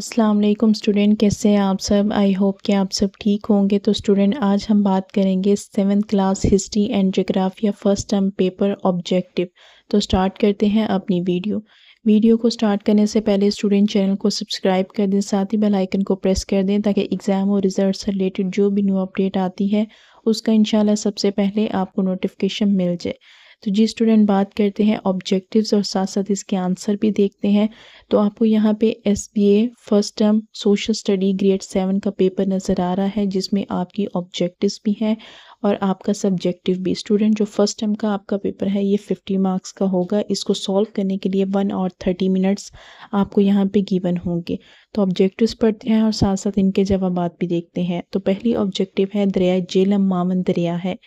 Aslam student कैसे हैं आप सब आई होप कि आप सब ठीक होंगे तो स्टूडेंट आज हम बात करेंगे seven class history and geography first term paper objective तो स्टार्ट करते हैं अपनी वीडियो वीडियो को स्टार्ट करने से पहले स्टूडेंट चैनल को सब्सक्राइब कर दें साथ ही बेल आइकन को प्रेस कर दें ताकि एग्ज़ाम और रिज़ल्ट से रिलेटेड जो भी न्यू अपडेट आती है उसका इंशाल्लाह सबसे पहले आपको नोटिफिकेशन मिल जाए तो जी स्टूडेंट बात करते हैं ऑब्जेक्टिव्स और साथ साथ इसके आंसर भी देखते हैं तो आपको यहाँ पे S B A first term social study grade seven का पेपर नज़र आ रहा है जिसमें आपकी ऑब्जेक्टिव्स भी हैं और आपका सब्जेक्टिव भी स्टूडेंट जो फर्स्ट टर्म का आपका पेपर है ये फिफ्टी मार्क्स का होगा इसको सॉल्व करने के लिए वन और थर्टी मिनट्स आपको यहाँ पे गिवन होंगे तो ऑब्जेक्टिव्स पढ़ते हैं और साथ साथ इनके जवाब भी देखते हैं तो पहली ऑब्जेक्टिव है दरिया जेलम मावन दरिया है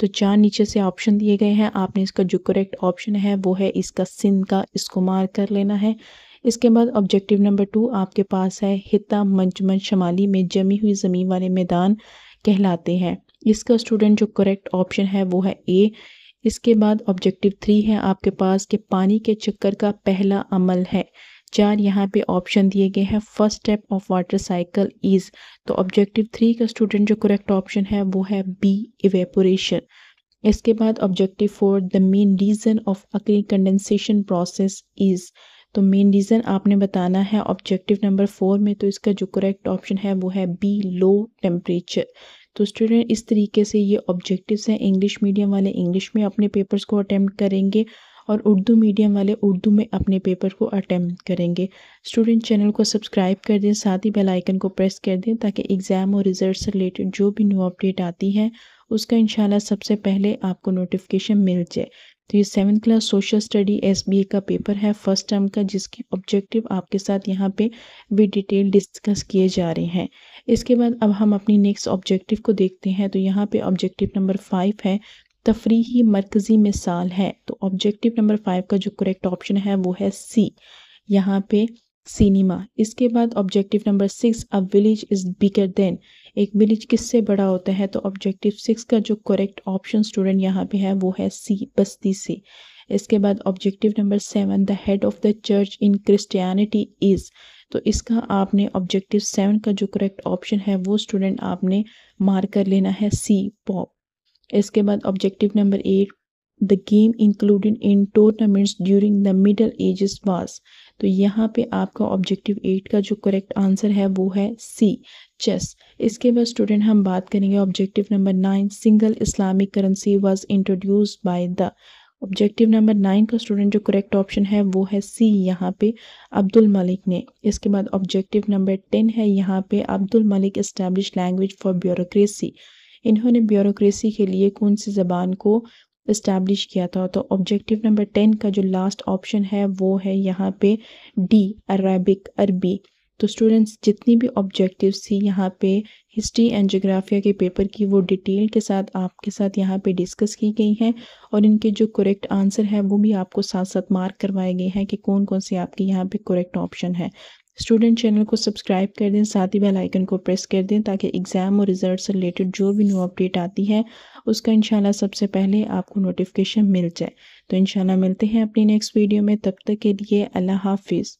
तो चार नीचे से ऑप्शन दिए गए हैं आपने इसका जो करेक्ट ऑप्शन है वो है इसका सिंध का इसको मार कर लेना है इसके बाद ऑब्जेक्टिव नंबर टू आपके पास है हिता मंचमन शमाली में जमी हुई ज़मीन वाले मैदान कहलाते हैं इसका स्टूडेंट जो करेक्ट ऑप्शन है वो है ए इसके बाद ऑब्जेक्टिव थ्री है आपके पास कि पानी के चक्कर का पहला अमल है चार यहाँ पे ऑप्शन दिए गए हैं first step of water cycle is तो ऑब्जेक्टिव थ्री का स्टूडेंट जो करेक्ट ऑप्शन है वो है बी इवेपोरेशन इसके बाद objective four the main reason of अक्री कंडेंसेशन प्रोसेस इज़ तो मेन रीज़न आपने बताना है ऑब्जेक्टिव नंबर फोर में तो इसका जो करेक्ट ऑप्शन है वो है बी लो टेम्परेचर तो स्टूडेंट इस तरीके से ये ऑब्जेक्टिव्स हैं इंग्लिश मीडियम वाले इंग्लिश में अपने पेपर्स को अटैम्प्ट करेंगे और उर्दू मीडियम वाले उर्दू में अपने पेपर को अटैम्प्ट करेंगे स्टूडेंट चैनल को सब्सक्राइब कर दें साथ ही बेल आइकन को प्रेस कर दें ताकि एग्ज़ाम और रिज़ल्ट से रिलेटेड जो भी न्यू अपडेट आती है उसका इंशाल्लाह सबसे पहले आपको नोटिफिकेशन मिल जाए तो ये seven class social study S B A का पेपर है फर्स्ट टर्म का जिसके ऑब्जेक्टिव आपके साथ यहाँ पे भी डिटेल डिस्कस किए जा रहे हैं इसके बाद अब हम अपनी नेक्स्ट ऑब्जेक्टिव को देखते हैं तो यहाँ पे ऑब्जेक्टिव नंबर फाइव है तफरी मरकज़ी मिसाल है तो ऑब्जेक्टिव नंबर फाइव का जो करेक्ट ऑप्शन है वो है सी यहाँ पे सिनेमा इसके बाद objective number six a village is bigger than एक विलेज किससे बड़ा होता है तो ऑब्जेक्टिव सिक्स का जो करेक्ट ऑप्शन स्टूडेंट यहाँ पे है वो है सी बस्ती से इसके बाद objective number seven the head of the church in Christianity is तो इसका आपने ऑब्जेक्टिव सेवन का जो करेक्ट ऑप्शन है वो स्टूडेंट आपने मार्क कर लेना है सी पॉप इसके बाद objective number eight the game included in tournaments during the middle ages was तो यहाँ पे आपका ऑब्जेक्टिव एट का जो करेक्ट आंसर है वो है सी चेस इसके बाद स्टूडेंट हम बात करेंगे objective number nine single Islamic currency was introduce by the objective number nine का स्टूडेंट जो करेक्ट ऑप्शन है वो है सी यहाँ पे अब्दुल मलिक ने इसके बाद ऑब्जेक्टिव नंबर टेन है यहाँ पे Abdul Malik establish language for bureaucracy इन्होंने ब्यूरोक्रेसी के लिए कौन सी ज़बान को इस्टेब्लिश किया था तो ऑब्जेक्टिव नंबर टेन का जो लास्ट ऑप्शन है वो है यहाँ पे डी अरबिक अरबी तो स्टूडेंट्स जितनी भी ऑब्जेक्टिव्स थी यहाँ पे हिस्ट्री एंड जोग्राफिया के पेपर की वो डिटेल के साथ आपके साथ यहाँ पे डिस्कस की गई हैं और इनके जो करेक्ट आंसर है वो भी आपको साथ साथ मार्क करवाए गए हैं कि कौन कौन से आपके यहाँ पे करेक्ट ऑप्शन है स्टूडेंट चैनल को सब्सक्राइब कर दें साथ ही बेल आइकन को प्रेस कर दें ताकि एग्ज़ाम और रिज़ल्ट से रिलेटेड जो भी न्यू अपडेट आती है उसका इंशाल्लाह सबसे पहले आपको नोटिफिकेशन मिल जाए तो इंशाल्लाह मिलते हैं अपनी नेक्स्ट वीडियो में तब तक के लिए अल्लाह हाफिज़